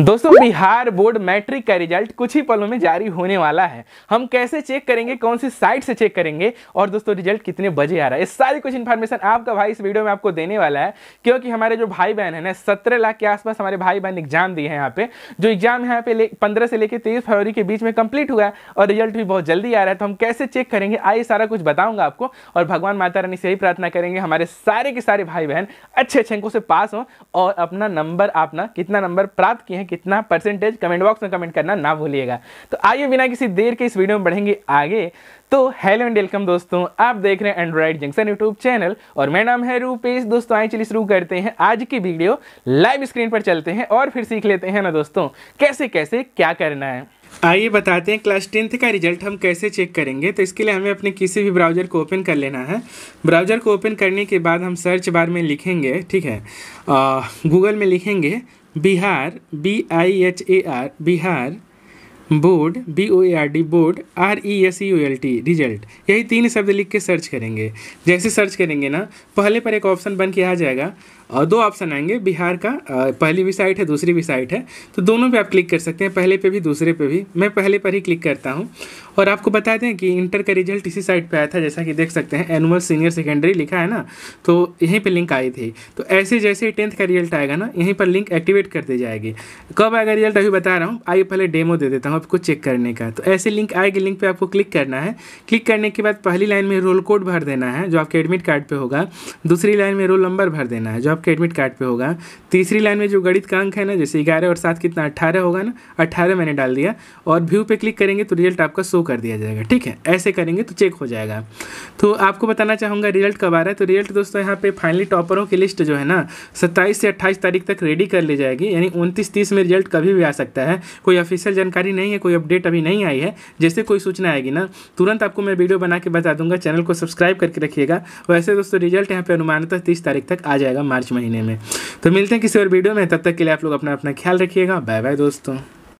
दोस्तों Bihar board matric का result कुछ ही पलों में जारी होने वाला है हम कैसे चेक करेंगे कौन सी साइट से चेक करेंगे और दोस्तों रिजल्ट कितने बजे आ रहा है सारी कुछ इन्फॉर्मेशन आपका भाई इस वीडियो में आपको देने वाला है क्योंकि हमारे जो भाई बहन है ना सत्रह लाख के आसपास हमारे भाई बहन एग्जाम दिए हैं यहाँ पे जो एग्जाम यहाँ पे पंद्रह से लेकर तेईस फरवरी के बीच में कंप्लीट हुआ है और रिजल्ट भी बहुत जल्दी आ रहा है तो हम कैसे चेक करेंगे आइए सारा कुछ बताऊंगा आपको और भगवान माता रानी से ही प्रार्थना करेंगे हमारे सारे के सारे भाई बहन अच्छे अच्छे अंकों से पास हों और अपना नंबर अपना कितना नंबर प्राप्त किए हैं हैं कितना परसेंटेज कमेंट बॉक्स में कमेंट करना ना भूलिएगा तो आइए बिना किसी देर के इस वीडियो में बढ़ेंगे आगे तो हेलो एंड वेलकम दोस्तों आप देख रहे हैं एंड्रॉइड जंक्शन यूट्यूब चैनल और मेरा नाम है रूपेश दोस्तों आइए चलिए शुरू करते हैं आज की वीडियो लाइव स्क्रीन पर चलते हैं और फिर सीख लेते हैं ना दोस्तों कैसे कैसे क्या करना है आइए बताते हैं क्लास टेंथ का रिजल्ट हम कैसे चेक करेंगे तो इसके लिए हमें अपने किसी भी ब्राउज़र को ओपन कर लेना है ब्राउज़र को ओपन करने के बाद हम सर्च बार में लिखेंगे ठीक है गूगल में लिखेंगे Bihar B I H A R Bihar board B O A R D board R E S O L T टी रिजल्ट यही तीन शब्द लिख के सर्च करेंगे जैसे सर्च करेंगे ना पहले पर एक ऑप्शन बन के आ जाएगा और दो ऑप्शन आएंगे बिहार का पहली भी साइट है दूसरी भी साइट है तो दोनों पे आप क्लिक कर सकते हैं पहले पे भी दूसरे पे भी मैं पहले पर ही क्लिक करता हूँ और आपको बता दें कि इंटर का रिजल्ट इसी साइट पे आया था जैसा कि देख सकते हैं एनुअल सीनियर सेकेंडरी लिखा है ना तो यहीं पर लिंक आई थी तो ऐसे जैसे ही टेंथ का रिजल्ट आएगा ना यहीं पर लिंक एक्टिवेट कर दी जाएगी कब आएगा रिजल्ट अभी बता रहा हूँ आइए पहले डेमो दे देता हूँ आपको चेक करने का तो ऐसे लिंक आएगी लिंक पे आपको क्लिक करना है क्लिक करने के बाद पहली लाइन में रोल कोड भर देना है जो आपके एडमिट कार्ड पे होगा दूसरी लाइन में रोल नंबर भर देना है जो आपके एडमिट कार्ड पे होगा तीसरी लाइन में जो गणित का अंक है ना जैसे ग्यारह और सात कितना अट्ठारह होगा ना अट्ठारह मैंने डाल दिया और व्यू पर क्लिक करेंगे तो रिजल्ट आपका शो कर दिया जाएगा ठीक है ऐसे करेंगे तो चेक हो जाएगा तो आपको बताना चाहूँगा रिजल्ट कब आ रहा है तो रिजल्ट दोस्तों यहाँ पर फाइनली टॉपरों की लिस्ट जो है ना सत्ताईस से अट्ठाईस तारीख तक रेडी कर ली जाएगी यानी उनतीस तीस में रिजल्ट कभी भी आ सकता है कोई ऑफिशियल जानकारी नहीं नहीं है कोई अपडेट अभी नहीं आई है जैसे कोई सूचना आएगी ना तुरंत आपको मैं वीडियो बना के बता दूंगा चैनल को सब्सक्राइब करके रखिएगा वैसे दोस्तों रिजल्ट यहाँ पर अनुमानतः तीस तारीख तक आ जाएगा मार्च महीने में तो मिलते हैं किसी और वीडियो में तब तक के लिए आप लोग अपना अपना ख्याल रखिएगा बाय बाय दोस्तों